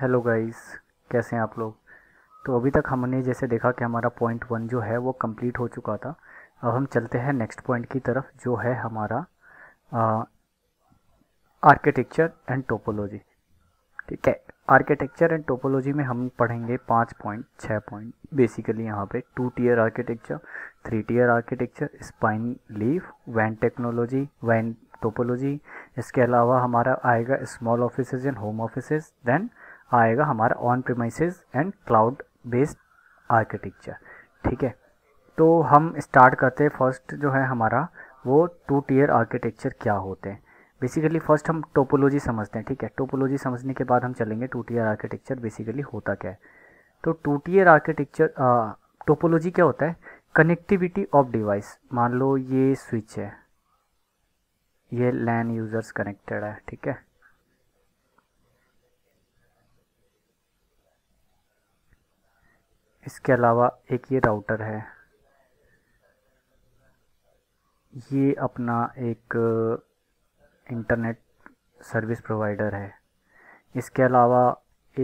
Hello guys कैसे हैं आप लोग तो अभी तक हमने जैसे देखा कि हमारा पॉइंट वन जो है वो कंप्लीट हो चुका था अब हम चलते हैं नेक्स्ट पॉइंट की तरफ जो है हमारा आर्किटेक्चर एंड टोपोलॉजी ठीक है आर्किटेक्चर एंड टोपोलॉजी में हम पढ़ेंगे पाँच पॉइंट छः पॉइंट बेसिकली यहाँ पे to tier architecture three tier architecture spine leaf van technology van topology इसके अलावा हमारा आएगा small offices and home ऑफिसज then आएगा हमारा on premises and cloud based architecture ठीक है तो हम स्टार्ट करते हैं फर्स्ट जो है हमारा वो टू टीयर आर्किटेक्चर क्या होते हैं बेसिकली फर्स्ट हम टोपोलॉजी समझते हैं ठीक है टोपोलॉजी समझने के बाद हम चलेंगे टू टीयर आर्किटेक्चर बेसिकली होता क्या है तो टू टीयर आर्किटेक्चर टोपोलॉजी क्या होता है कनेक्टिविटी ऑफ डिवाइस मान लो ये स्विच है ये लैन यूज़र्स कनेक्टेड है ठीक है इसके अलावा एक ये राउटर है ये अपना एक इंटरनेट सर्विस प्रोवाइडर है इसके अलावा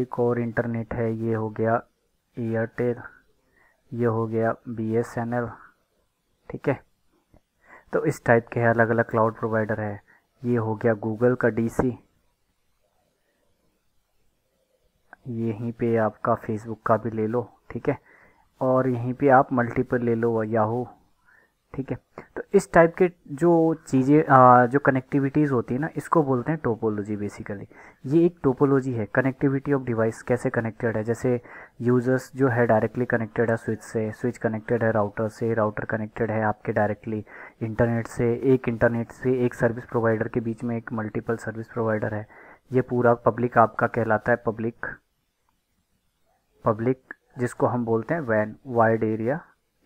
एक और इंटरनेट है ये हो गया एयरटेल ये हो गया बी एस एन एल ठीक है तो इस टाइप के अलग अलग क्लाउड प्रोवाइडर है ये हो गया गूगल का डीसी यहीं पे आपका फेसबुक का भी ले लो ठीक है और यहीं पे आप मल्टीपल ले लो याहू ठीक है तो इस टाइप के जो चीज़ें जो कनेक्टिविटीज़ होती है ना इसको बोलते हैं टोपोलॉजी बेसिकली ये एक टोपोलॉजी है कनेक्टिविटी ऑफ डिवाइस कैसे कनेक्टेड है जैसे यूज़र्स जो है डायरेक्टली कनेक्टेड है स्विच से स्विच कनेक्टेड है राउटर से राउटर कनेक्टेड है आपके डायरेक्टली इंटरनेट से एक इंटरनेट से एक सर्विस प्रोवाइडर के बीच में एक मल्टीपल सर्विस प्रोवाइडर है ये पूरा पब्लिक आपका कहलाता है पब्लिक पब्लिक जिसको हम बोलते हैं वैन वाइड एरिया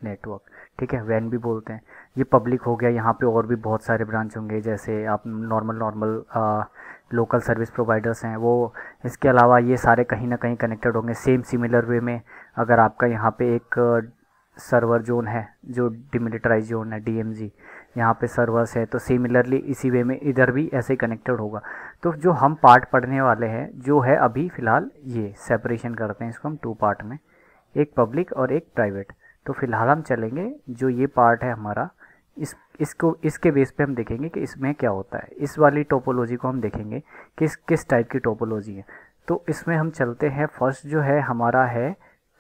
नेटवर्क ठीक है वैन भी बोलते हैं ये पब्लिक हो गया यहाँ पे और भी बहुत सारे ब्रांच होंगे जैसे आप normal normal local service providers हैं वो इसके अलावा ये सारे कहीं ना कहीं कनेक्टेड होंगे सेम सिमिलर वे में अगर आपका यहाँ पे एक सर्वर जोन है जो डिमिलिटराइज जोन है डी यहाँ पे सर्वर्स है तो सिमिलरली इसी वे में इधर भी ऐसे ही कनेक्टेड होगा तो जो हम पार्ट पढ़ने वाले हैं जो है अभी फ़िलहाल ये सेपरेशन करते हैं इसको हम टू पार्ट में एक पब्लिक और एक प्राइवेट तो फिलहाल हम चलेंगे जो ये पार्ट है हमारा इस इसको इसके बेस पे हम देखेंगे कि इसमें क्या होता है इस वाली टोपोलॉजी को हम देखेंगे किस किस टाइप की टोपोलॉजी है तो इसमें हम चलते हैं फर्स्ट जो है हमारा है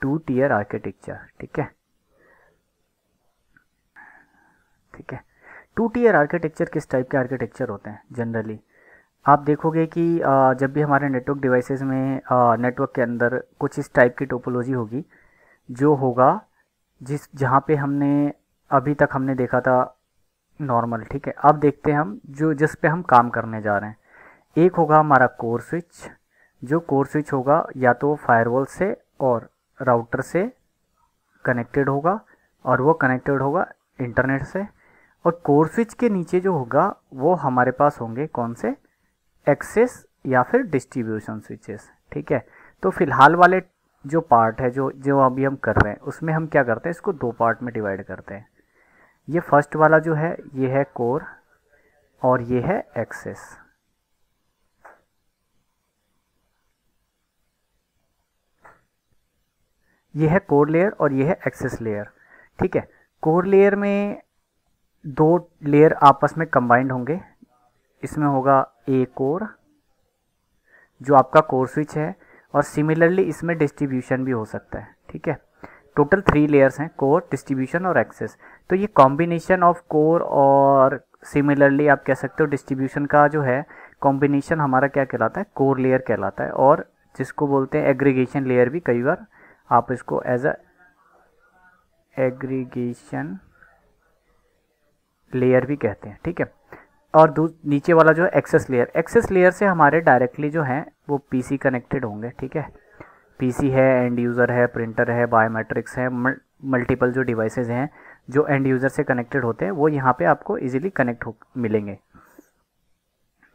टू टीयर आर्किटेक्चर ठीक है ठीक है टू टीयर आर्किटेक्चर किस टाइप के आर्किटेक्चर होते हैं जनरली आप देखोगे कि जब भी हमारे नेटवर्क डिवाइसेस में नेटवर्क के अंदर कुछ इस टाइप की टोपोलॉजी होगी जो होगा जिस जहाँ पे हमने अभी तक हमने देखा था नॉर्मल ठीक है अब देखते हैं हम जो जिस पे हम काम करने जा रहे हैं एक होगा हमारा कोर स्विच जो कोर स्विच होगा या तो फायरवॉल से और राउटर से कनेक्टेड होगा और वो कनेक्टेड होगा इंटरनेट से और कोर स्विच के नीचे जो होगा वो हमारे पास होंगे कौन से एक्सेस या फिर डिस्ट्रीब्यूशन स्विचेस ठीक है तो फिलहाल वाले जो पार्ट है जो जो अभी हम कर रहे हैं उसमें हम क्या करते हैं इसको दो पार्ट में डिवाइड करते हैं ये फर्स्ट वाला जो है ये है कोर और ये है एक्सेस ये है कोर लेयर और ये है एक्सेस लेयर ठीक है कोर लेयर में दो लेयर आपस में कंबाइंड होंगे इसमें होगा ए कोर जो आपका कोर स्विच है और सिमिलरली इसमें डिस्ट्रीब्यूशन भी हो सकता है ठीक है टोटल थ्री लेयर्स हैं कोर डिस्ट्रीब्यूशन और एक्सेस तो ये कॉम्बिनेशन ऑफ कोर और सिमिलरली आप कह सकते हो डिस्ट्रीब्यूशन का जो है कॉम्बिनेशन हमारा क्या कहलाता है कोर लेयर कहलाता है और जिसको बोलते हैं एग्रीगेशन लेयर भी कई बार आप इसको एज अ एग्रीगेशन लेयर भी कहते हैं ठीक है और नीचे वाला जो है एक्सेस लेयर एक्सेस लेयर से हमारे डायरेक्टली जो हैं वो पीसी कनेक्टेड होंगे ठीक है पीसी है एंड यूज़र है प्रिंटर है बायोमेट्रिक्स है मल्टीपल जो डिवाइसेज हैं जो एंड यूज़र से कनेक्टेड होते हैं वो यहाँ पे आपको इजीली कनेक्ट हो मिलेंगे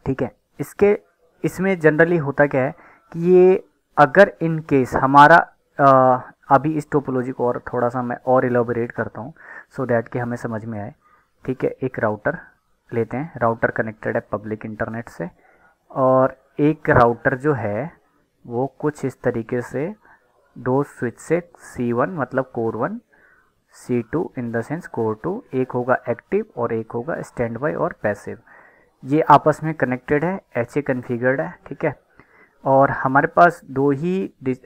ठीक है इसके इसमें जनरली होता क्या है कि ये अगर इन केस हमारा आ, अभी इस टोपोलॉजी को और थोड़ा सा मैं और इलाबोरेट करता हूँ सो so दैट कि हमें समझ में आए ठीक है एक राउटर लेते हैं राउटर कनेक्टेड है पब्लिक इंटरनेट से और एक राउटर जो है वो कुछ इस तरीके से दो स्विच से सी वन मतलब core one C two in the sense core two एक होगा एक्टिव और एक होगा स्टैंड बाई और पैसिव ये आपस में कनेक्टेड है ऐसे कन्फिगर्ड है ठीक है और हमारे पास दो ही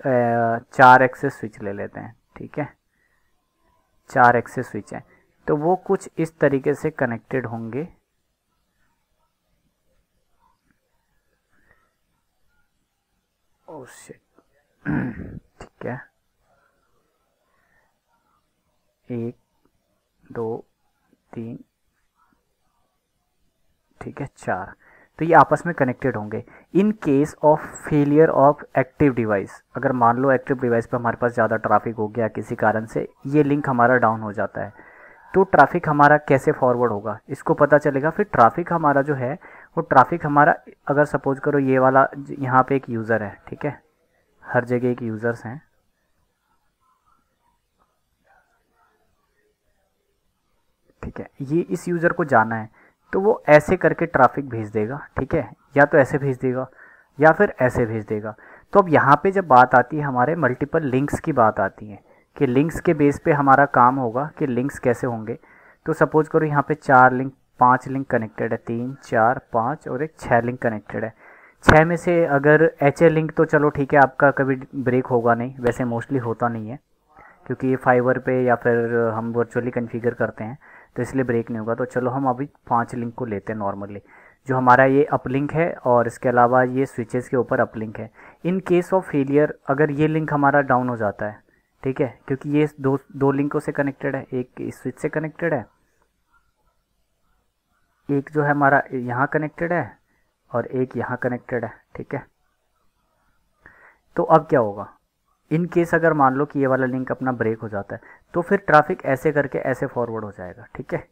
चार एक्सेस स्विच ले लेते हैं ठीक है चार एक्सेस स्विच हैं तो वो कुछ इस तरीके से कनेक्टेड होंगे शिट ठीक है एक दो तीन ठीक है चार तो ये आपस में कनेक्टेड होंगे in case of failure of active device अगर मान लो एक्टिव डिवाइस पर हमारे पास ज़्यादा ट्रैफिक हो गया किसी कारण से ये लिंक हमारा डाउन हो जाता है तो ट्रैफिक हमारा कैसे फॉरवर्ड होगा इसको पता चलेगा फिर ट्रैफिक हमारा जो है वो ट्रैफिक हमारा अगर सपोज करो ये वाला यहाँ पे एक यूज़र है ठीक है हर जगह एक यूज़र्स हैं ठीक है ये इस यूज़र को जाना है तो वो ऐसे करके ट्रैफिक भेज देगा ठीक है या तो ऐसे भेज देगा या फिर ऐसे भेज देगा तो अब यहाँ पे जब बात आती है हमारे मल्टीपल लिंक्स की बात आती है कि लिंक्स के बेस पे हमारा काम होगा कि लिंक्स कैसे होंगे तो सपोज़ करो यहाँ पे चार लिंक पांच लिंक कनेक्टेड है तीन चार पाँच और एक छः लिंक कनेक्टेड है छः में से अगर एच ए लिंक तो चलो ठीक है आपका कभी ब्रेक होगा नहीं वैसे मोस्टली होता नहीं है क्योंकि ये फाइबर पे या फिर हम वर्चुअली कन्फिगर करते हैं तो इसलिए ब्रेक नहीं होगा तो चलो हम अभी पाँच लिंक को लेते हैं नॉर्मली जो हमारा ये अपलिंक है और इसके अलावा ये स्विचेस के ऊपर अपलिंक है इन केस ऑफ फेलियर अगर ये लिंक हमारा डाउन हो जाता है ठीक है क्योंकि ये दो दो लिंकों से कनेक्टेड है एक इस स्विच से कनेक्टेड है एक जो है हमारा यहाँ कनेक्टेड है और एक यहाँ कनेक्टेड है ठीक है तो अब क्या होगा इन केस अगर मान लो कि ये वाला लिंक अपना ब्रेक हो जाता है तो फिर ट्रैफिक ऐसे करके ऐसे फॉरवर्ड हो जाएगा ठीक है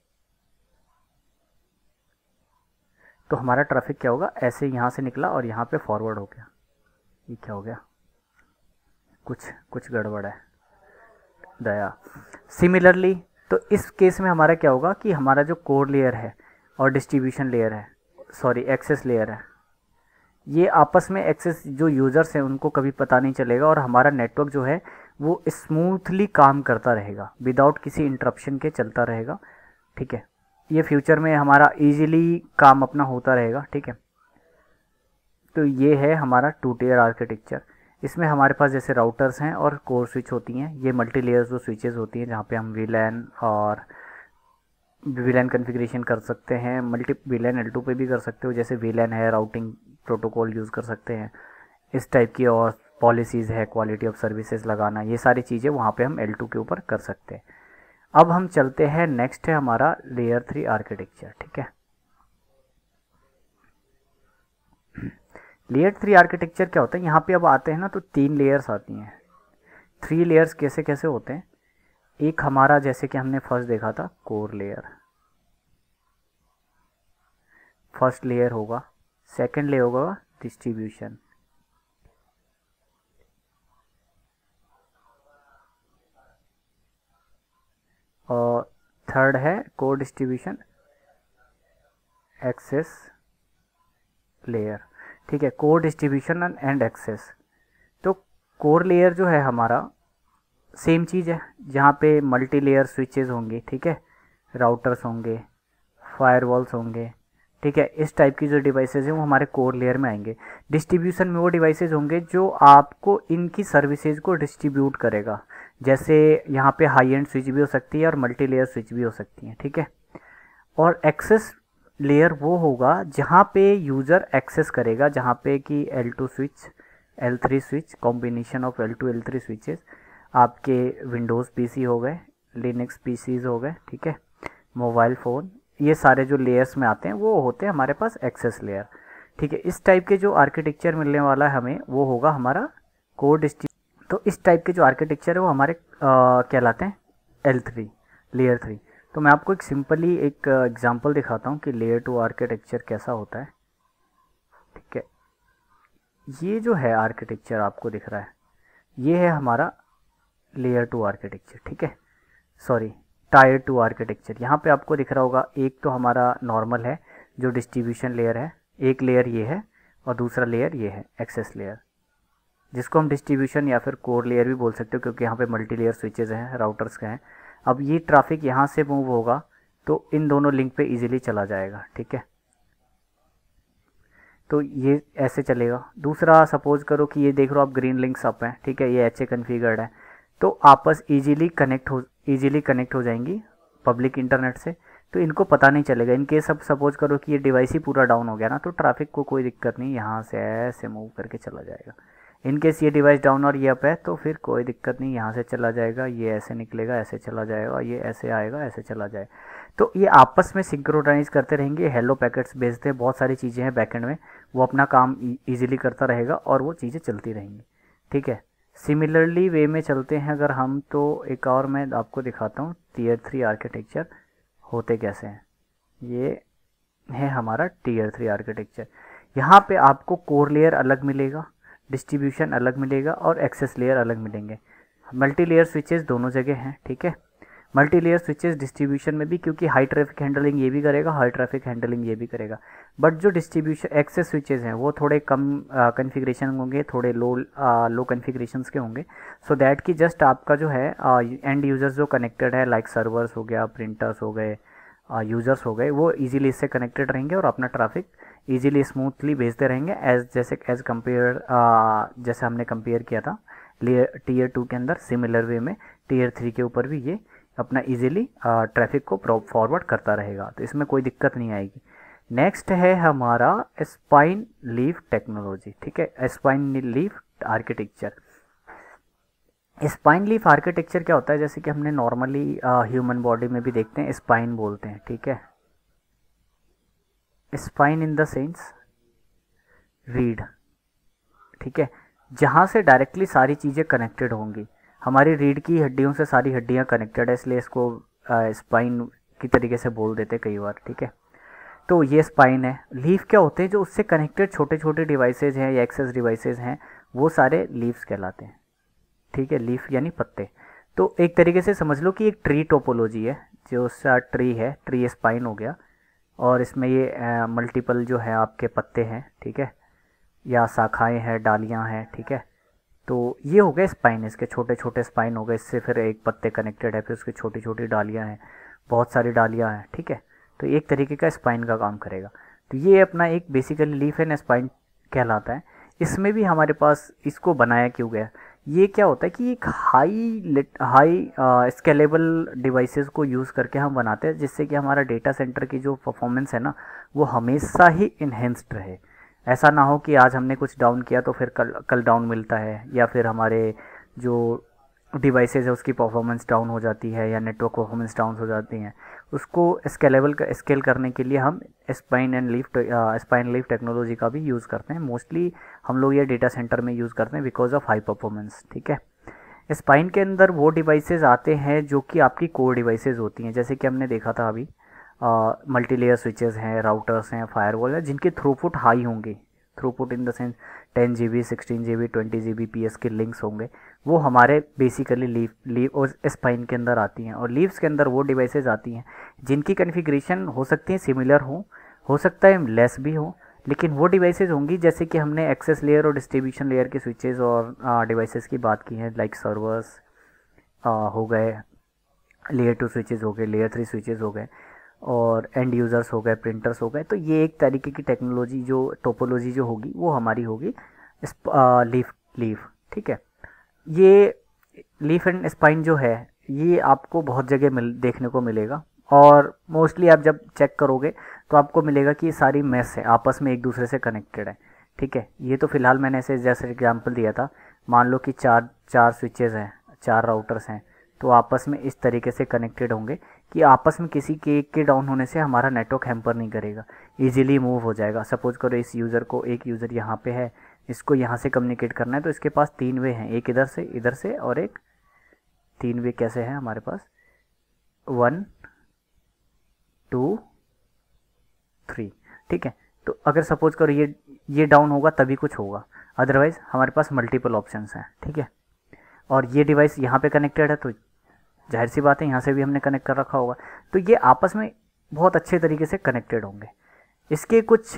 तो हमारा ट्रैफिक क्या होगा ऐसे यहाँ से निकला और यहाँ पे फॉरवर्ड हो गया ये क्या हो गया कुछ कुछ गड़बड़ है दया सिमिलरली तो इस केस में हमारा क्या होगा कि हमारा जो कोर लेयर है और डिस्ट्रीब्यूशन लेयर है सॉरी एक्सेस लेयर है ये आपस में एक्सेस जो यूज़र्स हैं उनको कभी पता नहीं चलेगा और हमारा नेटवर्क जो है वो स्मूथली काम करता रहेगा विदाउट किसी इंटरप्शन के चलता रहेगा ठीक है ये फ्यूचर में हमारा इजीली काम अपना होता रहेगा ठीक है तो ये है हमारा टू टेयर आर्किटेक्चर इसमें हमारे पास जैसे राउटर्स हैं और कोर स्विच होती हैं ये मल्टी लेयर्स जो स्विचेज होती हैं जहाँ पे हम वी और वी लैन कन्फिग्रेशन कर सकते हैं multi VLAN L two पर भी कर सकते हो जैसे वी लैन है राउटिंग प्रोटोकॉल यूज़ कर सकते हैं इस टाइप की और पॉलिसीज़ है क्वालिटी ऑफ सर्विसेज लगाना ये सारी चीज़ें वहाँ पे हम एल टू के ऊपर कर सकते हैं अब हम चलते हैं नेक्स्ट है हमारा लेयर थ्री आर्किटेक्चर ठीक है लेयर थ्री आर्किटेक्चर क्या होता है यहाँ पे अब आते हैं ना तो तीन लेयर्स आती हैं थ्री लेयर्स कैसे कैसे होते हैं एक हमारा जैसे कि हमने फर्स्ट देखा था कोर लेयर फर्स्ट लेयर होगा सेकंड लेयर होगा डिस्ट्रीब्यूशन और थर्ड है को डिस्ट्रीब्यूशन एक्सेस लेयर ठीक है कोर डिस्ट्रीब्यूशन एंड एक्सेस तो कोर लेयर जो है हमारा सेम चीज़ है जहाँ पे मल्टी लेयर स्विचेस होंगे ठीक है राउटर्स होंगे फायरवॉल्स होंगे ठीक है इस टाइप की जो डिवाइसेज हैं वो हमारे कोर लेयर में आएंगे डिस्ट्रीब्यूशन में वो डिवाइसेज होंगे जो आपको इनकी सर्विसेज को डिस्ट्रीब्यूट करेगा जैसे यहाँ पे हाई एंड स्विच भी हो सकती है और मल्टी लेयर स्विच भी हो सकती हैं ठीक है और एक्सेस लेयर वो होगा जहाँ पे यूज़र एक्सेस करेगा जहाँ पे कि L2 switch L3 switch combination of L2 L3 switches आपके विंडोज़ पीसी हो गए लिनक्स पीसीज हो गए ठीक है मोबाइल फ़ोन ये सारे जो लेयर्स में आते हैं वो होते हैं हमारे पास एक्सेस लेयर ठीक है इस टाइप के जो आर्किटेक्चर मिलने वाला है हमें वो होगा हमारा कोड तो इस टाइप के जो आर्किटेक्चर है वो हमारे कहलाते हैं एल थ्री लेयर थ्री तो मैं आपको एक सिंपली एक एग्जांपल दिखाता हूँ कि लेयर टू आर्किटेक्चर कैसा होता है ठीक है ये जो है आर्किटेक्चर आपको दिख रहा है ये है हमारा लेयर टू आर्किटेक्चर ठीक है सॉरी टायर टू आर्किटेक्चर यहाँ पे आपको दिख रहा होगा एक तो हमारा नॉर्मल है जो डिस्ट्रीब्यूशन लेयर है एक लेयर ये है और दूसरा लेयर ये है एक्सेस लेयर जिसको हम डिस्ट्रीब्यूशन या फिर कोर लेयर भी बोल सकते हो क्योंकि यहाँ पे मल्टी लेयर स्विचेज़ हैं राउटर्स के हैं अब ये ट्राफिक यहाँ से मूव होगा तो इन दोनों लिंक पे इजीली चला जाएगा ठीक है तो ये ऐसे चलेगा दूसरा सपोज करो कि ये देख रहे हो आप ग्रीन लिंक्स अप हैं ठीक है ये अच्छे कन्फिगर्ड है तो आपस ईजिली कनेक्ट हो ईजिली कनेक्ट हो जाएंगी पब्लिक इंटरनेट से तो इनको पता नहीं चलेगा इनके सब अब सपोज करो कि ये डिवाइस ही पूरा डाउन हो गया ना तो ट्रैफिक को कोई दिक्कत नहीं यहाँ से ऐसे मूव करके चला जाएगा इन केस ये डिवाइस डाउन और ये अप है तो फिर कोई दिक्कत नहीं यहाँ से चला जाएगा ये ऐसे निकलेगा ऐसे चला जाएगा ये ऐसे आएगा ऐसे चला जाएगा तो ये आपस में सिंक्रोटाइज करते रहेंगे हेलो पैकेट्स भेजते हैं बहुत सारी चीज़ें हैं बैकेंड में वो अपना काम ईजिली e- करता रहेगा और वो चीज़ें चलती रहेंगी ठीक है सिमिलरली वे में चलते हैं अगर हम तो एक और मैं आपको दिखाता हूँ टीयर थ्री आर्किटेक्चर होते कैसे हैं ये है हमारा टीयर थ्री आर्किटेक्चर यहाँ पे आपको कोर लेयर अलग मिलेगा डिस्ट्रीब्यूशन अलग मिलेगा और एक्सेस लेयर अलग मिलेंगे मल्टी लेयर स्विचेस दोनों जगह हैं ठीक है मल्टी लेयर स्विचेस डिस्ट्रीब्यूशन में भी क्योंकि हाई ट्रैफिक हैंडलिंग ये भी करेगा हाई ट्रैफिक हैंडलिंग ये भी करेगा बट जो डिस्ट्रीब्यूशन एक्सेस स्विचेस हैं वो थोड़े कम कन्फिग्रेशन होंगे थोड़े लो लो कन्फिग्रेशन के होंगे सो दैट कि जस्ट आपका जो है एंड यूज़र्स जो कनेक्टेड है लाइक like सर्वर्स हो गया प्रिंटर्स हो गए यूज़र्स uh, हो गए वो ईजिली इससे कनेक्टेड रहेंगे और अपना ट्रैफिक ईजिली स्मूथली भेजते रहेंगे एज जैसे एज कम्पेयर uh, जैसे हमने कंपेयर किया था लेयर टीयर टू के अंदर सिमिलर वे में टीयर थ्री के ऊपर भी ये अपना इजीली ट्रैफिक को फॉरवर्ड करता रहेगा तो इसमें कोई दिक्कत नहीं आएगी नेक्स्ट है हमारा स्पाइन लीफ टेक्नोलॉजी ठीक है spine leaf architecture spine leaf architecture क्या होता है जैसे कि हमने नॉर्मली ह्यूमन बॉडी में भी देखते हैं स्पाइन बोलते हैं ठीक है spine in the sense read ठीक है जहां से डायरेक्टली सारी चीज़ें कनेक्टेड होंगी हमारी रीढ़ की हड्डियों से सारी हड्डियाँ कनेक्टेड है इसलिए इसको स्पाइन की तरीके से बोल देते कई बार ठीक है तो ये स्पाइन है लीफ क्या होते हैं जो उससे कनेक्टेड छोटे छोटे डिवाइसेज हैं या एक्सेस डिवाइसेज हैं वो सारे लीव्स कहलाते हैं ठीक है लीफ यानी पत्ते तो एक तरीके से समझ लो कि एक ट्री टोपोलॉजी है जो उसका ट्री है ट्री स्पाइन हो गया और इसमें ये मल्टीपल जो है आपके पत्ते हैं ठीक है या शाखाएं हैं डालियां हैं ठीक है तो ये हो गए स्पाइन इसके छोटे छोटे स्पाइन हो गए इससे फिर एक पत्ते कनेक्टेड है फिर उसकी छोटी छोटी डालियाँ हैं बहुत सारी डालियाँ हैं ठीक है तो एक तरीके का स्पाइन का काम करेगा तो ये अपना एक बेसिकली लीफ एंड स्पाइन कहलाता है इसमें भी हमारे पास इसको बनाया क्यों गया ये क्या होता है कि एक हाई हाई स्केलेबल डिवाइसेस को यूज़ करके हम बनाते हैं जिससे कि हमारा डेटा सेंटर की जो परफॉर्मेंस है ना वो हमेशा ही इन्हेंस्ड रहे ऐसा ना हो कि आज हमने कुछ डाउन किया तो फिर कल कल डाउन मिलता है या फिर हमारे जो डिवाइसेज है उसकी परफॉर्मेंस डाउन हो जाती है या नेटवर्क परफॉर्मेंस डाउन हो जाती हैं उसको स्केलेबल स्केल करने के लिए हम spine and leaf spine leaf technology का भी यूज़ करते हैं मोस्टली हम लोग ये डेटा सेंटर में यूज़ करते हैं बिकॉज ऑफ हाई परफॉर्मेंस ठीक है स्पाइन के अंदर वो डिवाइसेज आते हैं जो कि आपकी कोर डिवाइसेज होती हैं जैसे कि हमने देखा था अभी मल्टी लेयर स्विचेस हैं राउटर्स हैं फायरवॉल है जिनके थ्रूपुट हाई होंगे throughput in the sense ten G B sixteen G B twenty G B P S के लिंक्स होंगे वो हमारे बेसिकली लीव लीव और स्पाइन के अंदर आती हैं और लीव्स के अंदर वो डिवाइसेज आती हैं जिनकी कन्फिग्रेशन हो सकती है सिमिलर हो हो सकता है लेस भी हो लेकिन वो डिवाइसेज होंगी जैसे कि हमने एक्सेस लेयर और डिस्ट्रीब्यूशन लेयर के स्विचेज और डिवाइसेज की बात की है लाइक सर्वर्स हो गए लेयर टू स्विचेज हो गए लेयर थ्री स्विचेज हो गए और एंड यूज़र्स हो गए प्रिंटर्स हो गए तो ये एक तरीके की टेक्नोलॉजी जो टोपोलॉजी जो होगी वो हमारी होगी लीफ लीफ ठीक है ये लीफ एंड स्पाइन जो है ये आपको बहुत जगह मिल देखने को मिलेगा और मोस्टली आप जब चेक करोगे तो आपको मिलेगा कि ये सारी मेस है आपस में एक दूसरे से कनेक्टेड है ठीक है ये तो फिलहाल मैंने ऐसे जैसे एग्जाम्पल दिया था मान लो कि चार चार स्विचेज़ हैं चार राउटर्स हैं तो आपस में इस तरीके से कनेक्टेड होंगे कि आपस में किसी के एक के डाउन होने से हमारा नेटवर्क हैम्पर नहीं करेगा ईजिली मूव हो जाएगा सपोज करो इस यूज़र को एक यूज़र यहाँ पे है इसको यहाँ से कम्युनिकेट करना है तो इसके पास तीन वे हैं एक इधर से इधर से और एक तीन वे कैसे हैं हमारे पास वन टू थ्री ठीक है तो अगर सपोज करो ये ये डाउन होगा तभी कुछ होगा अदरवाइज़ हमारे पास मल्टीपल ऑप्शन हैं ठीक है और ये डिवाइस यहाँ पे कनेक्टेड है तो जाहिर सी बात है यहाँ से भी हमने कनेक्ट कर रखा होगा तो ये आपस में बहुत अच्छे तरीके से कनेक्टेड होंगे इसके कुछ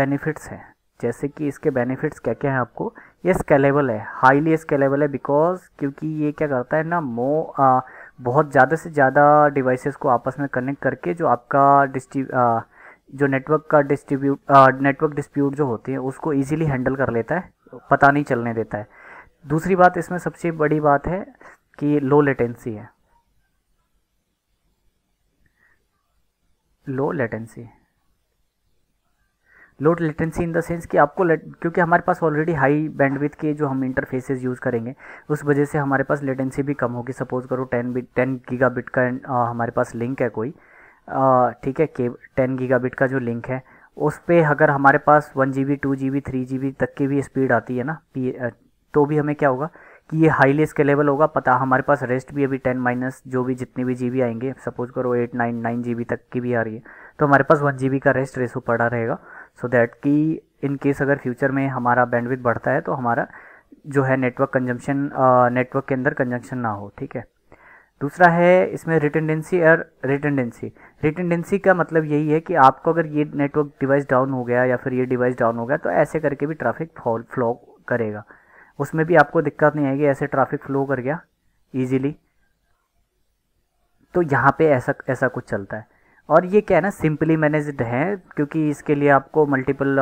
बेनिफिट्स हैं जैसे कि इसके बेनिफिट्स क्या क्या हैं आपको ये स्केलेबल है हाईली स्केलेबल है बिकॉज क्योंकि ये क्या करता है ना मो आ, बहुत ज़्यादा से ज़्यादा डिवाइसेस को आपस में कनेक्ट करके जो आपका डिस्ट्री जो नेटवर्क का डिस्ट्रीब्यूट नेटवर्क डिस्प्यूट जो होते हैं उसको ईजीली हैंडल कर लेता है पता नहीं चलने देता है दूसरी बात इसमें सबसे बड़ी बात है कि लो लेटेंसी है low latency low latency in the sense कि आपको लेट क्योंकि हमारे पास ऑलरेडी हाई बैंडविथ के जो हम इंटरफेसेस यूज़ करेंगे उस वजह से हमारे पास लेटेंसी भी कम होगी सपोज करो ten bit ten giga bit का आ, हमारे पास लिंक है कोई ठीक है के टेन गीगा बिट का जो लिंक है उस पर अगर हमारे पास one G B two G B three G B तक की भी स्पीड आती है ना पी तो भी हमें क्या होगा कि ये हाईली स्केलेबल होगा पता हमारे पास रेस्ट भी अभी टेन माइनस जो भी जितने भी जी आएंगे सपोज करो एट नाइन नाइन जी तक की भी आ रही है तो हमारे पास वन जी का रेस्ट रेसो पड़ा रहेगा सो दैट कि इन केस अगर फ्यूचर में हमारा बैंडविथ बढ़ता है तो हमारा जो है नेटवर्क कंजम्पशन नेटवर्क के अंदर कंजम्पशन ना हो ठीक है दूसरा है इसमें रिटेंडेंसी और रिटेंडेंसी रिटेंडेंसी का मतलब यही है कि आपको अगर ये नेटवर्क डिवाइस डाउन हो गया या फिर ये डिवाइस डाउन हो गया तो ऐसे करके भी ट्रैफिक फॉल फ्लो करेगा उसमें भी आपको दिक्कत नहीं आएगी ऐसे ट्रैफिक फ्लो कर गया ईजीली तो यहाँ पे ऐसा ऐसा कुछ चलता है और ये क्या है ना सिंपली मैनेज्ड है क्योंकि इसके लिए आपको मल्टीपल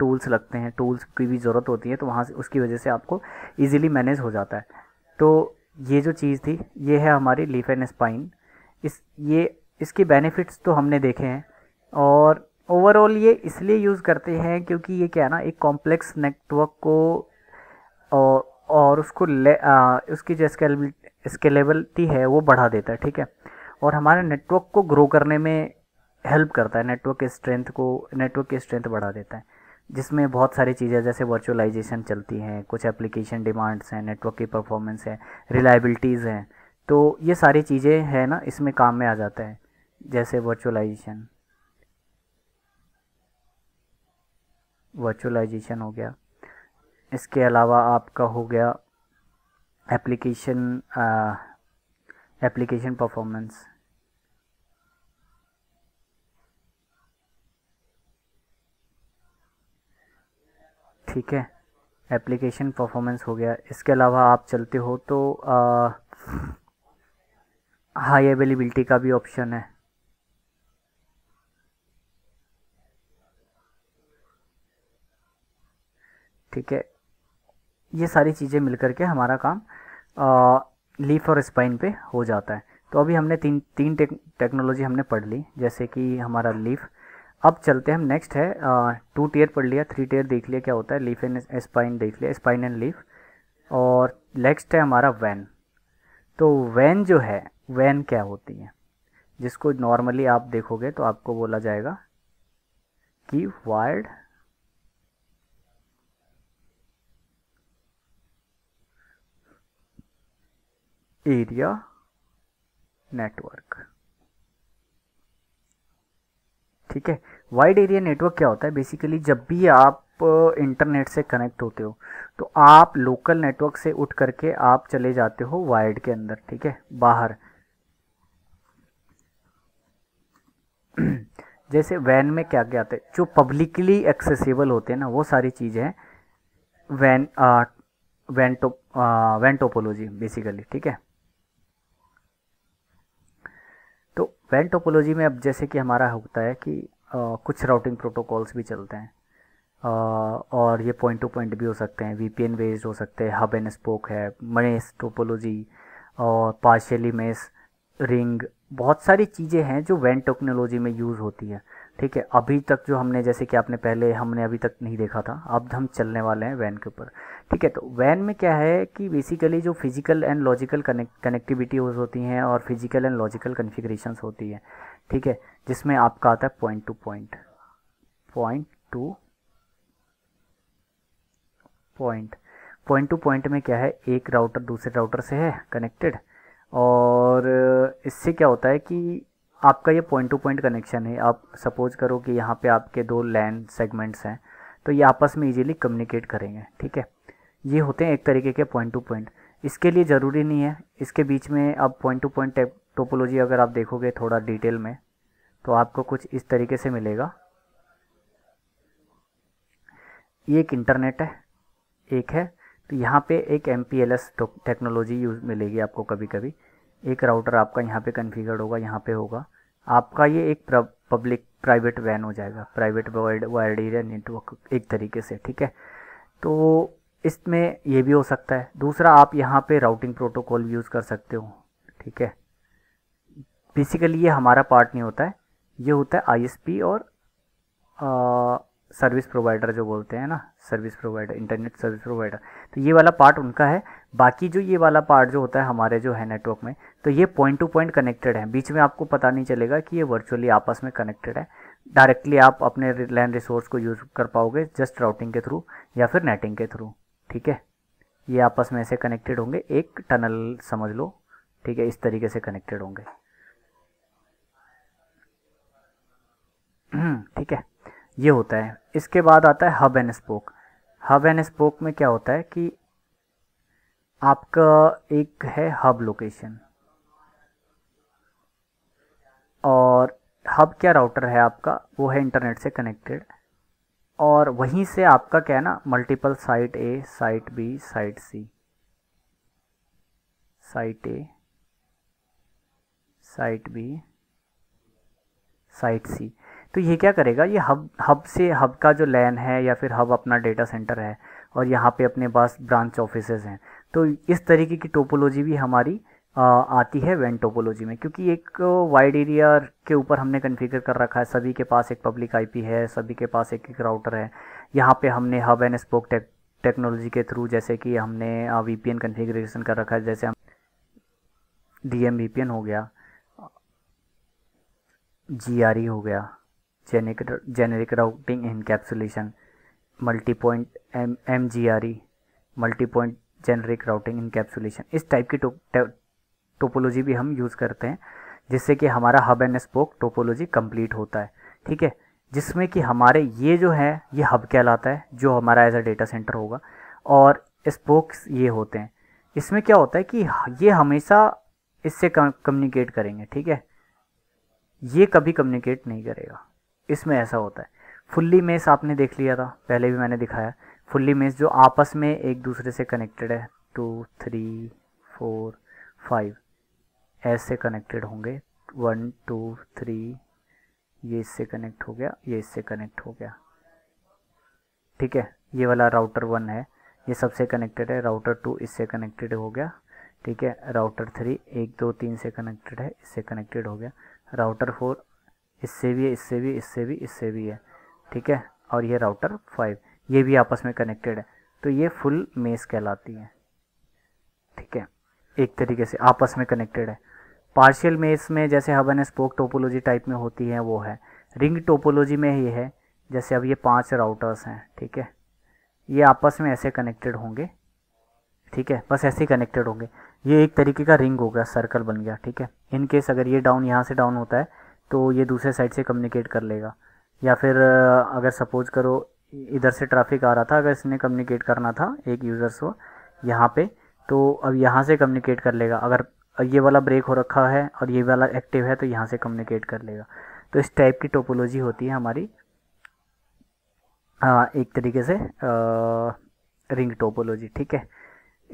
टूल्स लगते हैं टूल्स की भी ज़रूरत होती है तो वहाँ से उसकी वजह से आपको इजीली मैनेज हो जाता है तो ये जो चीज़ थी ये है हमारी लीफ एंड स्पाइन इस ये इसके बेनिफिट्स तो हमने देखे हैं और ओवरऑल ये इसलिए यूज़ करते हैं क्योंकि ये क्या है ना एक कॉम्प्लेक्स नेटवर्क को और और उसको ले आ, उसकी जो स्केलेबिलिटी है वो बढ़ा देता है ठीक है और हमारे नेटवर्क को ग्रो करने में हेल्प करता है नेटवर्क के स्ट्रेंथ को नेटवर्क की स्ट्रेंथ बढ़ा देता है जिसमें बहुत सारी चीज़ें जैसे वर्चुअलाइजेशन चलती हैं कुछ एप्लीकेशन डिमांड्स हैं नेटवर्क की परफॉर्मेंस है रिलायबिलिटीज़ हैं तो ये सारी चीज़ें हैं ना इसमें काम में आ जाता है जैसे वर्चुअलाइजेशन वर्चुअलाइजेशन हो गया इसके अलावा आपका हो गया एप्लीकेशन एप्लीकेशन परफॉर्मेंस ठीक है एप्लीकेशन परफॉर्मेंस हो गया इसके अलावा आप चलते हो तो हाई अवेलेबिलिटी का भी ऑप्शन है ठीक है ये सारी चीज़ें मिल के हमारा काम लीफ और स्पाइन पे हो जाता है तो अभी हमने तीन तीन टेक, टेक्नोलॉजी हमने पढ़ ली जैसे कि हमारा लीफ अब चलते हैं हम नेक्स्ट है टू टीयर पढ़ लिया थ्री टीयर देख लिया क्या होता है लीफ एंड स्पाइन देख लिया स्पाइन एंड लीफ और नेक्स्ट है हमारा वैन तो वैन जो है वैन क्या होती है जिसको नॉर्मली आप देखोगे तो आपको बोला जाएगा कि वायर्ड area नेटवर्क ठीक है वाइड एरिया नेटवर्क क्या होता है बेसिकली जब भी आप इंटरनेट uh, से कनेक्ट होते हो तो आप लोकल नेटवर्क से उठ करके आप चले जाते हो वाइड के अंदर ठीक है बाहर जैसे वैन में क्या क्या आते जो पब्लिकली एक्सेसिबल होते हैं ना वो सारी चीज़ें वैन टो, वैन टोपोलॉजी बेसिकली ठीक है तो वैन टोपोलॉजी में अब जैसे कि हमारा होता है कि आ, कुछ राउटिंग प्रोटोकॉल्स भी चलते हैं आ, और ये पॉइंट टू पॉइंट भी हो सकते हैं वीपीएन बेस्ड हो सकते हैं हब एंड स्पोक है मेस टोपोलॉजी और पार्शियली मेस रिंग बहुत सारी चीज़ें हैं जो वैन टेक्नोलॉजी में यूज़ होती है ठीक है अभी तक जो हमने जैसे कि आपने पहले हमने अभी तक नहीं देखा था अब हम चलने वाले हैं वैन के ऊपर ठीक है तो वैन में क्या है कि बेसिकली जो फिजिकल एंड लॉजिकल कनेक्टिविटी होती हैं और फिजिकल एंड लॉजिकल कन्फिग्रेशन होती है ठीक है जिसमें आपका आता है point to point point to point point to point में क्या है एक राउटर दूसरे राउटर से है कनेक्टेड और इससे क्या होता है कि आपका ये पॉइंट टू पॉइंट कनेक्शन है आप सपोज करो कि यहाँ पे आपके दो लैंड सेगमेंट्स हैं तो ये आपस में इजीली कम्युनिकेट करेंगे ठीक है ये होते हैं एक तरीके के पॉइंट टू पॉइंट इसके लिए ज़रूरी नहीं है इसके बीच में आप पॉइंट टू पॉइंट टोपोलॉजी अगर आप देखोगे थोड़ा डिटेल में तो आपको कुछ इस तरीके से मिलेगा ये एक इंटरनेट है एक है तो यहाँ पे एक एम टेक्नोलॉजी यूज मिलेगी आपको कभी कभी एक राउटर आपका यहाँ पे कन्फिगर्ड होगा यहाँ पे होगा आपका ये एक पब्लिक प्राइवेट वैन हो जाएगा प्राइवेट वायर्ड एरिया नेटवर्क एक तरीके से ठीक है तो इसमें ये भी हो सकता है दूसरा आप यहाँ पे राउटिंग प्रोटोकॉल यूज़ कर सकते हो ठीक है बेसिकली ये हमारा पार्ट नहीं होता है ये होता है आईएसपी और आ, सर्विस प्रोवाइडर जो बोलते हैं ना service provider internet service provider तो ये वाला पार्ट उनका है बाकी जो ये वाला पार्ट जो होता है हमारे जो है नेटवर्क में तो ये पॉइंट टू पॉइंट कनेक्टेड है बीच में आपको पता नहीं चलेगा कि ये वर्चुअली आपस में कनेक्टेड है डायरेक्टली आप अपने लैंड रिसोर्स को यूज़ कर पाओगे जस्ट राउटिंग के थ्रू या फिर नेटिंग के थ्रू ठीक है ये आपस में ऐसे कनेक्टेड होंगे एक टनल समझ लो ठीक है इस तरीके से कनेक्टेड होंगे ठीक है ये होता है इसके बाद आता है hub and spoke hub and spoke में क्या होता है कि आपका एक है हब लोकेशन और हब क्या राउटर है आपका वो है इंटरनेट से कनेक्टेड और वहीं से आपका क्या है ना multiple site A site B site C site A site B site C तो ये क्या करेगा ये हब हब से हब का जो लैन है या फिर हब अपना डेटा सेंटर है और यहाँ पे अपने पास ब्रांच ऑफिस हैं तो इस तरीके की टोपोलॉजी भी हमारी आती है वैन टोपोलॉजी में क्योंकि एक वाइड एरिया के ऊपर हमने कन्फिगर कर रखा है सभी के पास एक पब्लिक आईपी है सभी के पास एक एक राउटर है यहाँ पे हमने hub and spoke tech technology के थ्रू जैसे कि हमने वी पी कर रखा है जैसे हम डी एम हो गया जी e हो गया generic routing encapsulation, multipoint multi point generic routing encapsulation इस टाइप की टोपोलॉजी भी हम यूज़ करते हैं जिससे कि हमारा hub and spoke topology complete होता है ठीक है जिसमें कि हमारे ये जो है ये हब कहलाता है जो हमारा एज अ डेटा सेंटर होगा और स्पोक्स ये होते हैं इसमें क्या होता है कि ये हमेशा इससे कम्युनिकेट करेंगे ठीक है ये कभी कम्युनिकेट नहीं करेगा इसमें ऐसा होता है फुल्ली मेस आपने देख लिया था पहले भी मैंने दिखाया फुल्ली मेस जो आपस में एक दूसरे से कनेक्टेड है टू थ्री फोर फाइव ऐसे कनेक्टेड होंगे वन टू थ्री ये इससे कनेक्ट हो गया ये इससे कनेक्ट हो गया ठीक है ये वाला राउटर वन है ये सबसे कनेक्टेड है राउटर टू इससे कनेक्टेड हो गया ठीक है राउटर थ्री एक दो तीन से कनेक्टेड है इससे कनेक्टेड हो गया राउटर फोर इससे भी है इससे भी इससे भी इससे भी है ठीक है और ये राउटर फाइव ये भी आपस में कनेक्टेड है तो ये फुल मेस कहलाती है ठीक है एक तरीके से आपस में कनेक्टेड है पार्शियल मेस में जैसे hub and spoke topology type में होती है वो है रिंग टोपोलॉजी में ये है जैसे अब ये पांच राउटर्स हैं ठीक है ये आपस में ऐसे कनेक्टेड होंगे ठीक है बस ऐसे ही कनेक्टेड होंगे ये एक तरीके का रिंग हो गया सर्कल बन गया ठीक है इनकेस अगर ये डाउन यहाँ से डाउन होता है तो ये दूसरे साइड से कम्युनिकेट कर लेगा या फिर अगर सपोज करो इधर से ट्रैफिक आ रहा था अगर इसने कम्युनिकेट करना था एक यूज़र्स को यहाँ पे तो अब यहाँ से कम्युनिकेट कर लेगा अगर ये वाला ब्रेक हो रखा है और ये वाला एक्टिव है तो यहाँ से कम्युनिकेट कर लेगा तो इस टाइप की टोपोलॉजी होती है हमारी आ, एक तरीके से आ, रिंग टोपोलॉजी ठीक है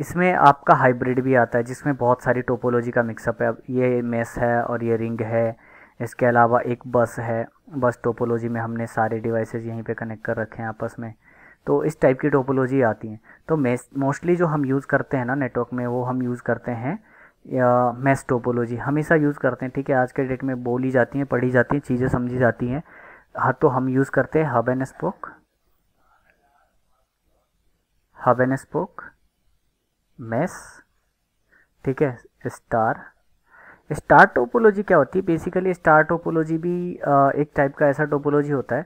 इसमें आपका हाइब्रिड भी आता है जिसमें बहुत सारी टोपोलॉजी का मिक्सअप है अब ये मेस है और ये रिंग है इसके अलावा एक बस है बस टोपोलॉजी में हमने सारे डिवाइसेज यहीं पे कनेक्ट कर रखे हैं आपस में तो इस टाइप की टोपोलॉजी आती हैं तो मोस्टली जो हम यूज़ करते हैं ना नेटवर्क में वो हम यूज़ करते हैं या मैस टोपोलॉजी हमेशा यूज़ करते हैं ठीक है आज के डेट में बोली जाती हैं पढ़ी जाती हैं चीज़ें समझी जाती हैं हाँ तो हम यूज़ करते हैं hub and spoke hub and spoke mesh ठीक है स्टार स्टार टोपोलॉजी क्या होती है बेसिकली स्टार टोपोलॉजी भी एक टाइप का ऐसा टोपोलॉजी होता है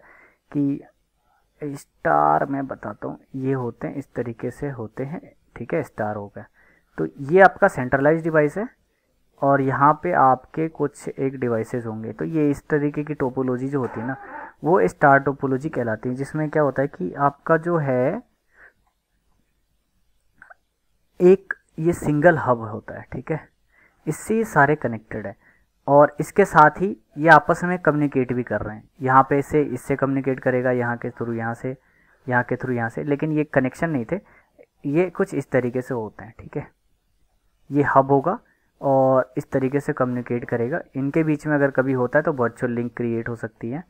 कि स्टार मैं बताता हूँ ये होते हैं इस तरीके से होते हैं ठीक है स्टार हो गया तो ये आपका सेंट्रलाइज डिवाइस है और यहाँ पे आपके कुछ एक डिवाइसेस होंगे तो ये इस तरीके की टोपोलॉजी जो होती है ना वो स्टार टोपोलॉजी कहलाती है जिसमें क्या होता है कि आपका जो है एक ये सिंगल हब होता है ठीक है इससे ये सारे कनेक्टेड है और इसके साथ ही ये आपस में कम्युनिकेट भी कर रहे हैं यहाँ पे इसे इससे कम्युनिकेट करेगा यहाँ के थ्रू यहाँ से यहाँ के थ्रू यहाँ से लेकिन ये कनेक्शन नहीं थे ये कुछ इस तरीके से होते हैं ठीक है ये हब होगा और इस तरीके से कम्युनिकेट करेगा इनके बीच में अगर कभी होता है तो वर्चुअल लिंक क्रिएट हो सकती है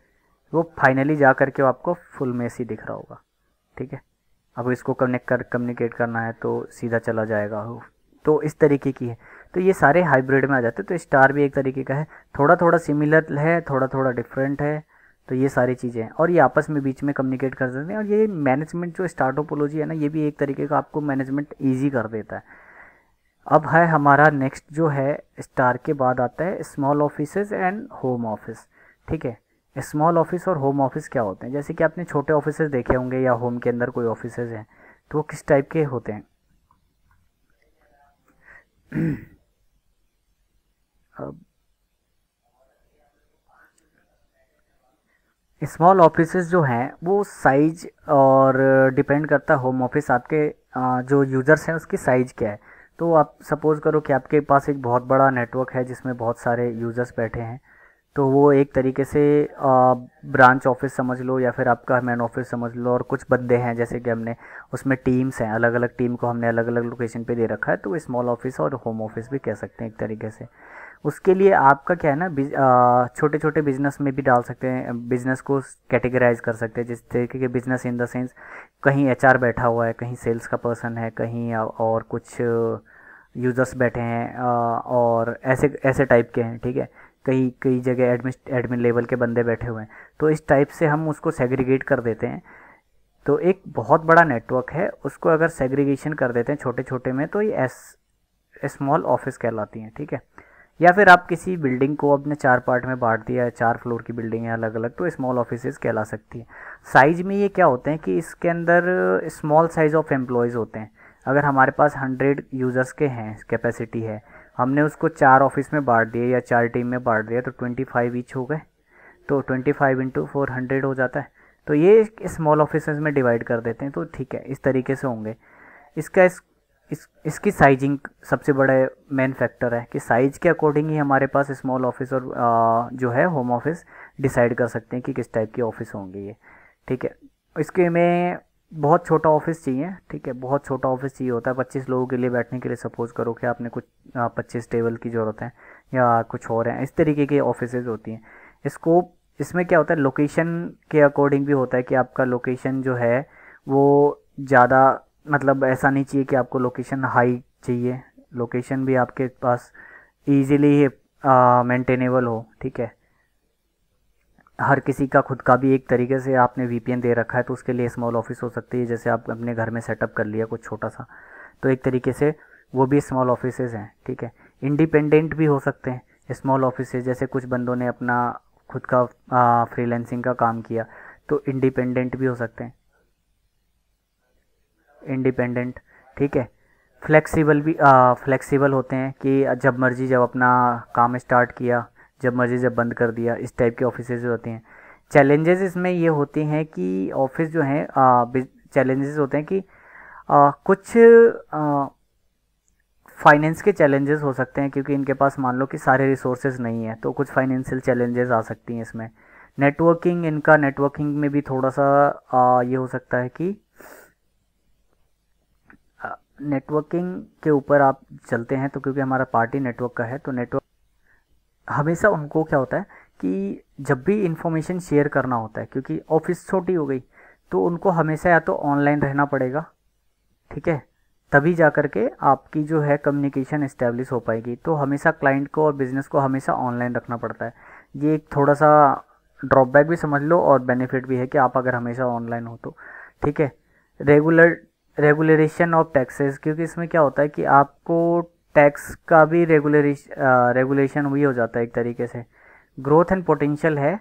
वो फाइनली जा करके आपको फुल मेस ही दिख रहा होगा ठीक है अब इसको कनेक्ट कर कम्युनिकेट करना है तो सीधा चला जाएगा तो इस तरीके की है तो ये सारे हाइब्रिड में आ जाते हैं तो स्टार भी एक तरीके का है थोड़ा थोड़ा सिमिलर है थोड़ा थोड़ा डिफरेंट है तो ये सारी चीज़ें हैं और ये आपस में बीच में कम्युनिकेट कर देते हैं और ये मैनेजमेंट जो स्टार्टोपोलॉजी है ना ये भी एक तरीके का आपको मैनेजमेंट ईजी कर देता है अब है हमारा नेक्स्ट जो है स्टार के बाद आता है small office and home office ठीक है स्मॉल ऑफिस और होम ऑफिस क्या होते हैं जैसे कि आपने छोटे ऑफिस देखे होंगे या होम के अंदर कोई ऑफिस हैं तो वो किस टाइप के होते हैं स्मॉल ऑफिसेज जो हैं वो साइज और डिपेंड करता है होम ऑफिस आपके जो यूज़र्स हैं उसकी साइज़ क्या है तो आप सपोज़ करो कि आपके पास एक बहुत बड़ा नेटवर्क है जिसमें बहुत सारे यूज़र्स बैठे हैं तो वो एक तरीके से ब्रांच ऑफिस समझ लो या फिर आपका मैन ऑफिस समझ लो और कुछ बंदे हैं जैसे कि हमने उसमें टीम्स हैं अलग अलग टीम को हमने अलग अलग लोकेशन पे दे रखा है तो स्मॉल ऑफिस और होम ऑफिस भी कह सकते हैं एक तरीके से उसके लिए आपका क्या है ना छोटे छोटे बिजनेस में भी डाल सकते हैं बिजनेस को कैटेगराइज कर सकते हैं जिस तरीके के बिजनेस इन द सेंस कहीं एच बैठा हुआ है कहीं सेल्स का पर्सन है कहीं और कुछ यूज़र्स बैठे हैं और ऐसे ऐसे टाइप के हैं ठीक है कई कई जगह एडमिन एडमिन लेवल के बंदे बैठे हुए हैं तो इस टाइप से हम उसको सेग्रीगेट कर देते हैं तो एक बहुत बड़ा नेटवर्क है उसको अगर सेग्रीगेशन कर देते हैं छोटे छोटे में तो ये एस स्मॉल ऑफिस कहलाती हैं ठीक है थीके? या फिर आप किसी बिल्डिंग को अपने चार पार्ट में बांट दिया है चार फ्लोर की बिल्डिंग है अलग अलग तो स्मॉल ऑफिसेज कहला सकती है साइज़ में ये क्या होते हैं कि इसके अंदर स्मॉल साइज़ ऑफ एम्प्लॉयज़ होते हैं अगर हमारे पास हंड्रेड यूज़र्स के हैं कैपेसिटी है हमने उसको चार ऑफिस में बांट दिया या चार टीम में बांट दिया तो ट्वेंटी फाइव ईच हो गए तो twenty five into four hundred हो जाता है तो ये स्मॉल ऑफिस में डिवाइड कर देते हैं तो ठीक है इस तरीके से होंगे इसका इस इस इसकी साइजिंग सबसे बड़ा मेन फैक्टर है कि साइज के अकॉर्डिंग ही हमारे पास स्मॉल ऑफिस और आ, जो है होम ऑफिस डिसाइड कर सकते हैं कि किस टाइप की ऑफिस होंगी ये ठीक है इसके में बहुत छोटा ऑफिस चाहिए ठीक है बहुत छोटा ऑफिस चाहिए होता है पच्चीस लोगों के लिए बैठने के लिए सपोज़ करो कि आपने कुछ पच्चीस टेबल की ज़रूरत है या कुछ और हैं इस तरीके की ऑफिस होती हैं इसको इसमें क्या होता है लोकेशन के अकॉर्डिंग भी होता है कि आपका लोकेशन जो है वो ज़्यादा मतलब ऐसा नहीं चाहिए कि आपको लोकेशन हाई चाहिए लोकेशन भी आपके पास ईजीली मेंटेनेबल हो ठीक है हर किसी का खुद का भी एक तरीके से आपने वीपीएन दे रखा है तो उसके लिए स्मॉल ऑफिस हो सकती है जैसे आप अपने घर में सेटअप कर लिया कुछ छोटा सा तो एक तरीके से वो भी स्मॉल ऑफिस हैं ठीक है इंडिपेंडेंट भी हो सकते हैं स्मॉल ऑफिस जैसे कुछ बंदों ने अपना खुद का फ्रीलैंसिंग का काम किया तो इंडिपेंडेंट भी हो सकते हैं इंडिपेंडेंट ठीक है फ्लेक्सिबल भी फ्लेक्सिबल होते हैं कि जब मर्जी जब अपना काम स्टार्ट किया जब मर्जी जब बंद कर दिया इस टाइप के ऑफिस होते हैं चैलेंजेस इसमें ये होते हैं कि ऑफिस जो हैं चैलेंजेस होते हैं कि आ, कुछ फाइनेंस के चैलेंजेस हो सकते हैं क्योंकि इनके पास मान लो कि सारे रिसोर्सेज नहीं है तो कुछ फाइनेंशियल चैलेंजेस आ सकती हैं इसमें नेटवर्किंग इनका नेटवर्किंग में भी थोड़ा सा आ, ये हो सकता है कि नेटवर्किंग के ऊपर आप चलते हैं तो क्योंकि हमारा पार्टी नेटवर्क का है तो नेटवर्क हमेशा उनको क्या होता है कि जब भी इन्फॉर्मेशन शेयर करना होता है क्योंकि ऑफिस छोटी हो गई तो उनको हमेशा या तो ऑनलाइन रहना पड़ेगा ठीक है तभी जा कर के आपकी जो है कम्युनिकेशन इस्टेब्लिश हो पाएगी तो हमेशा क्लाइंट को और बिज़नेस को हमेशा ऑनलाइन रखना पड़ता है ये एक थोड़ा सा ड्रॉबैक भी समझ लो और बेनिफिट भी है कि आप अगर हमेशा ऑनलाइन हो तो ठीक है रेगुलर रेगुलेशन ऑफ टैक्सेस क्योंकि इसमें क्या होता है कि आपको टैक्स का भी रेगुलेशन रेगुलेशन भी हो जाता है एक तरीके से ग्रोथ एंड पोटेंशियल है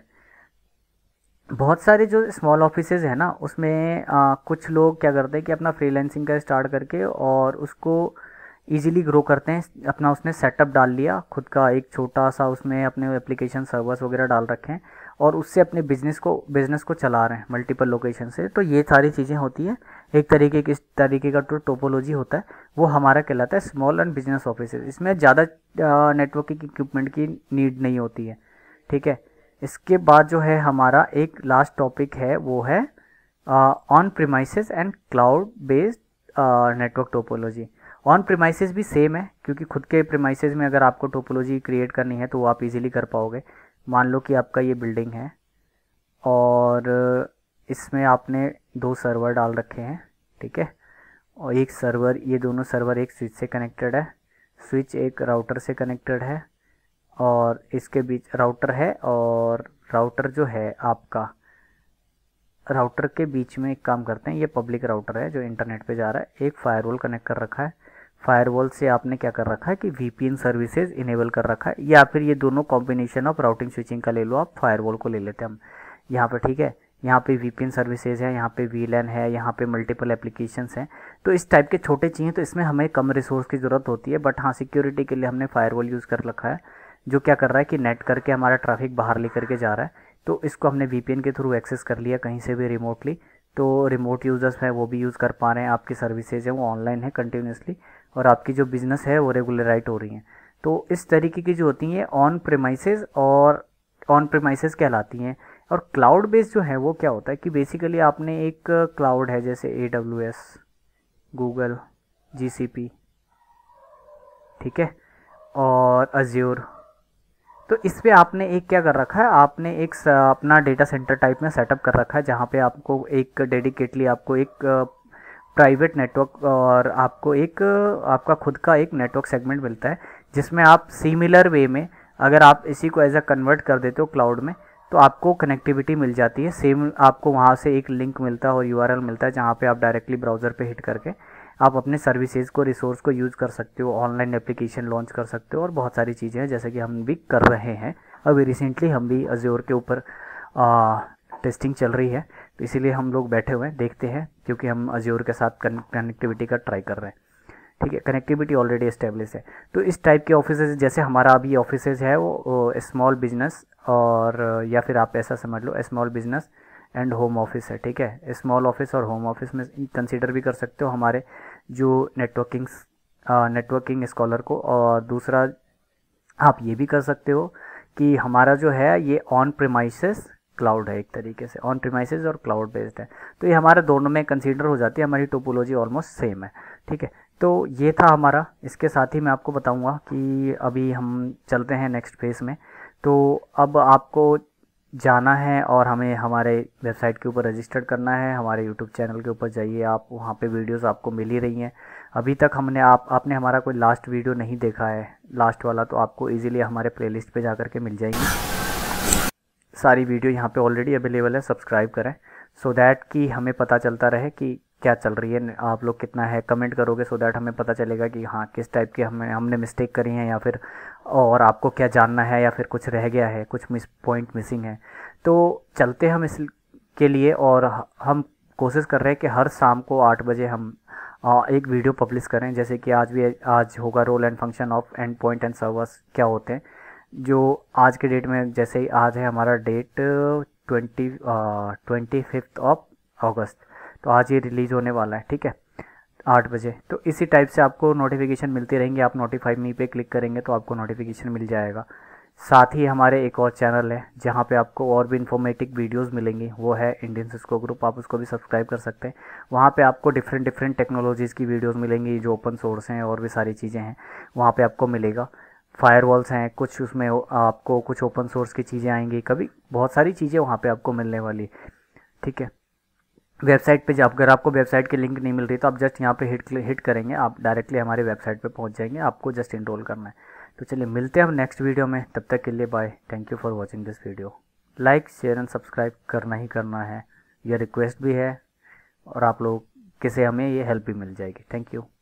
बहुत सारे जो स्मॉल ऑफिस है ना उसमें आ, कुछ लोग क्या करते हैं कि अपना फ्रीलैंसिंग का स्टार्ट करके और उसको इजीली ग्रो करते हैं अपना उसने सेटअप डाल लिया खुद का एक छोटा सा उसमें अपने एप्लीकेशन सर्वर्स वगैरह डाल रखे हैं और उससे अपने बिजनेस को बिजनेस को चला रहे हैं मल्टीपल लोकेशन से तो ये सारी चीज़ें होती हैं एक तरीके किस तरीके का तो टोपोलॉजी होता है वो हमारा कहलाता है स्मॉल एंड बिजनेस ऑफिस इसमें ज़्यादा नेटवर्किंग इक्विपमेंट की नीड नहीं होती है ठीक है इसके बाद जो है हमारा एक लास्ट टॉपिक है वो है on premises and cloud based network topology on premises भी सेम है क्योंकि खुद के प्रीमाइसेस में अगर आपको टोपोलॉजी क्रिएट करनी है तो वो आप इजीली कर पाओगे मान लो कि आपका ये बिल्डिंग है और इसमें आपने दो सर्वर डाल रखे हैं ठीक है और एक सर्वर ये दोनों सर्वर एक स्विच से कनेक्टेड है स्विच एक राउटर से कनेक्टेड है और इसके बीच राउटर है और राउटर जो है आपका राउटर के बीच में एक काम करते हैं ये पब्लिक राउटर है जो इंटरनेट पे जा रहा है एक फायरवॉल कनेक्ट कर रखा है फायरवॉल से आपने क्या कर रखा है कि वीपीएन सर्विसेज इनेबल कर रखा है या फिर ये दोनों कॉम्बिनेशन ऑफ राउटिंग स्विचिंग का ले लो आप फायरवॉल को ले लेते हैं हम यहाँ पर ठीक है यहाँ पे वी सर्विसेज है यहाँ पे वी है यहाँ पे मल्टीपल एप्लीकेशंस हैं तो इस टाइप के छोटे चाहिए तो इसमें हमें कम रिसोर्स की ज़रूरत होती है बट हाँ सिक्योरिटी के लिए हमने फायरवॉल यूज़ कर रखा है जो क्या कर रहा है कि नेट करके हमारा ट्रैफिक बाहर लेकर के जा रहा है तो इसको हमने वी के थ्रू एक्सेस कर लिया कहीं से भी रिमोटली तो रिमोट यूज़र्स हैं वो भी यूज़ कर पा रहे हैं आपकी सर्विसेज हैं वो ऑनलाइन है कंटिन्यूसली और आपकी जो बिज़नेस है वो रेगुलराइट हो रही हैं तो इस तरीके की जो होती हैं ऑन प्रेमाइसेस और ऑन प्रेमाइसेस कहलाती हैं और क्लाउड बेस जो है वो क्या होता है कि बेसिकली आपने एक क्लाउड है जैसे A W S Google G C P ठीक है और अज्योर तो इस पर आपने एक क्या कर रखा है आपने एक अपना डेटा सेंटर टाइप में सेटअप कर रखा है जहाँ पे आपको एक डेडिकेटली आपको एक प्राइवेट नेटवर्क और आपको एक आपका खुद का एक नेटवर्क सेगमेंट मिलता है जिसमें आप सिमिलर वे में अगर आप इसी को एज अ कन्वर्ट कर देते हो क्लाउड में तो आपको कनेक्टिविटी मिल जाती है सेम आपको वहाँ से एक लिंक मिलता है और यू मिलता है जहाँ पर आप डायरेक्टली ब्राउज़र पर हिट करके आप अपने सर्विसेज को रिसोर्स को यूज़ कर सकते हो ऑनलाइन एप्लीकेशन लॉन्च कर सकते हो और बहुत सारी चीज़ें हैं जैसे कि हम भी कर रहे हैं अभी रिसेंटली हम भी अजोर के ऊपर टेस्टिंग चल रही है तो इसीलिए हम लोग बैठे हुए हैं देखते हैं क्योंकि हम अजोर के साथ कनेक्टिविटी का ट्राई कर रहे हैं ठीक है कनेक्टिविटी ऑलरेडी इस्टेब्लिश है तो इस टाइप के ऑफिसेज जैसे हमारा अभी ऑफिसेज है वो स्मॉल बिजनेस और या फिर आप ऐसा समझ लो small business and home office है ठीक है स्मॉल ऑफिस और होम ऑफिस में कंसिडर भी कर सकते हो हमारे जो नेटवर्किंग नेटवर्किंग स्कॉलर को और दूसरा आप ये भी कर सकते हो कि हमारा जो है ये ऑन प्रमाइसिस क्लाउड है एक तरीके से ऑन प्रमाइसिस और क्लाउड बेस्ड है तो ये हमारे दोनों में कंसीडर हो जाती है हमारी टोपोलॉजी ऑलमोस्ट सेम है ठीक है तो ये था हमारा इसके साथ ही मैं आपको बताऊंगा कि अभी हम चलते हैं नेक्स्ट फेज में तो अब आपको जाना है और हमें हमारे वेबसाइट के ऊपर रजिस्टर करना है हमारे यूट्यूब चैनल के ऊपर जाइए आप वहाँ पे वीडियोस आपको मिल ही रही हैं अभी तक हमने आप आपने हमारा कोई लास्ट वीडियो नहीं देखा है लास्ट वाला तो आपको इजीली हमारे प्लेलिस्ट पे जा कर के मिल जाएंगी सारी वीडियो यहाँ पे ऑलरेडी अवेलेबल है सब्सक्राइब करें सो so दैट कि हमें पता चलता रहे कि क्या चल रही है आप लोग कितना है कमेंट करोगे सो दैट हमें पता चलेगा कि हाँ किस टाइप की हमें हमने मिस्टेक करी है या फिर और आपको क्या जानना है या फिर कुछ रह गया है कुछ मिस पॉइंट मिसिंग है तो चलते हम इस के लिए और हम कोशिश कर रहे हैं कि हर शाम को आठ बजे हम एक वीडियो पब्लिश करें जैसे कि आज भी आज होगा role and function of end point and servers क्या होते हैं जो आज के डेट में जैसे ही आज है हमारा date twenty twenty fifth of August तो आज ये रिलीज़ होने वाला है ठीक है आठ बजे तो इसी टाइप से आपको नोटिफिकेशन मिलती रहेंगी आप नोटिफाई मी पे क्लिक करेंगे तो आपको नोटिफिकेशन मिल जाएगा साथ ही हमारे एक और चैनल है जहाँ पे आपको और भी इन्फॉर्मेटिव वीडियोस मिलेंगी वो है इंडियन सिस्को ग्रुप आप उसको भी सब्सक्राइब कर सकते हैं वहाँ पे आपको डिफरेंट डिफरेंट टेक्नोलॉजीज़ की वीडियोस मिलेंगी जो ओपन सोर्स हैं और भी सारी चीज़ें हैं वहाँ पे आपको मिलेगा फायरवॉल्स हैं कुछ उसमें आपको कुछ ओपन सोर्स की चीज़ें आएंगी कभी बहुत सारी चीज़ें वहाँ पर आपको मिलने वाली ठीक है वेबसाइट पे अगर आपको वेबसाइट की लिंक नहीं मिल रही तो आप जस्ट यहाँ पे हिट हिट करेंगे आप डायरेक्टली हमारे वेबसाइट पे पहुँच जाएंगे आपको जस्ट इनरोल करना है तो चलिए मिलते हैं हम नेक्स्ट वीडियो में तब तक के लिए bye thank you for watching this video like share and subscribe करना ही करना है यह रिक्वेस्ट भी है और आप लोग किसे हमें ये हेल्प भी मिल जाएगी थैंक यू